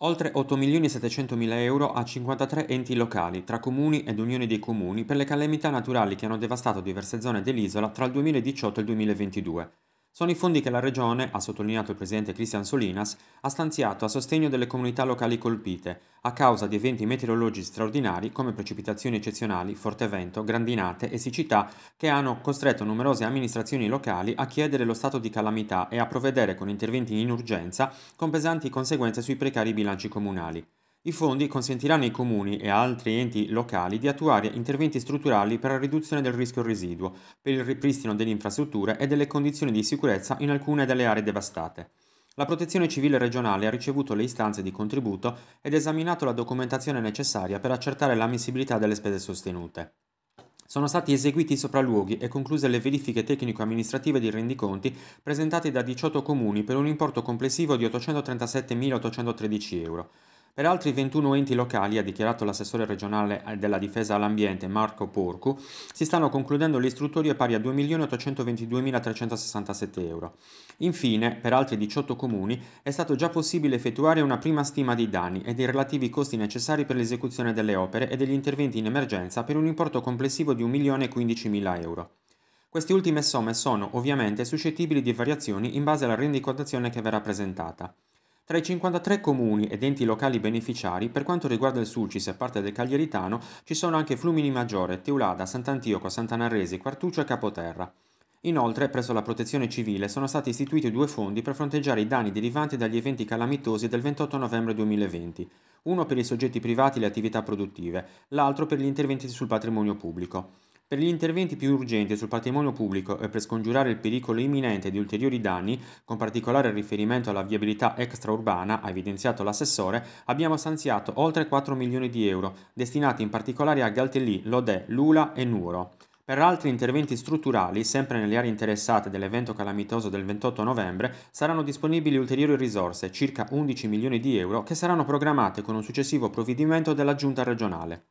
oltre 8.700.000 euro a 53 enti locali, tra comuni ed unioni dei comuni, per le calamità naturali che hanno devastato diverse zone dell'isola tra il 2018 e il 2022 sono i fondi che la Regione, ha sottolineato il presidente Cristian Solinas, ha stanziato a sostegno delle comunità locali colpite a causa di eventi meteorologici straordinari come precipitazioni eccezionali, forte vento, grandinate e siccità che hanno costretto numerose amministrazioni locali a chiedere lo stato di calamità e a provvedere con interventi in urgenza con pesanti conseguenze sui precari bilanci comunali. I fondi consentiranno ai comuni e altri enti locali di attuare interventi strutturali per la riduzione del rischio residuo, per il ripristino delle infrastrutture e delle condizioni di sicurezza in alcune delle aree devastate. La Protezione Civile regionale ha ricevuto le istanze di contributo ed esaminato la documentazione necessaria per accertare l'ammissibilità delle spese sostenute. Sono stati eseguiti i sopralluoghi e concluse le verifiche tecnico-amministrative di rendiconti presentati da 18 comuni per un importo complessivo di 837.813 euro. Per altri 21 enti locali, ha dichiarato l'assessore regionale della difesa all'ambiente Marco Porcu, si stanno concludendo le istruttorie pari a 2.822.367 euro. Infine, per altri 18 comuni, è stato già possibile effettuare una prima stima dei danni e dei relativi costi necessari per l'esecuzione delle opere e degli interventi in emergenza per un importo complessivo di 1.015.000 euro. Queste ultime somme sono ovviamente suscettibili di variazioni in base alla rendicontazione che verrà presentata. Tra i 53 comuni ed enti locali beneficiari, per quanto riguarda il Sulcis e parte del Cagliaritano, ci sono anche Flumini Maggiore, Teulada, Sant'Antioco, Sant'Anarresi, Quartuccio e Capoterra. Inoltre, presso la Protezione Civile sono stati istituiti due fondi per fronteggiare i danni derivanti dagli eventi calamitosi del 28 novembre 2020, uno per i soggetti privati e le attività produttive, l'altro per gli interventi sul patrimonio pubblico. Per gli interventi più urgenti sul patrimonio pubblico e per scongiurare il pericolo imminente di ulteriori danni, con particolare riferimento alla viabilità extraurbana, ha evidenziato l'assessore, abbiamo stanziato oltre 4 milioni di euro, destinati in particolare a Galtellì, Lodè, Lula e Nuoro. Per altri interventi strutturali, sempre nelle aree interessate dell'evento calamitoso del 28 novembre, saranno disponibili ulteriori risorse, circa 11 milioni di euro, che saranno programmate con un successivo provvedimento della Giunta regionale.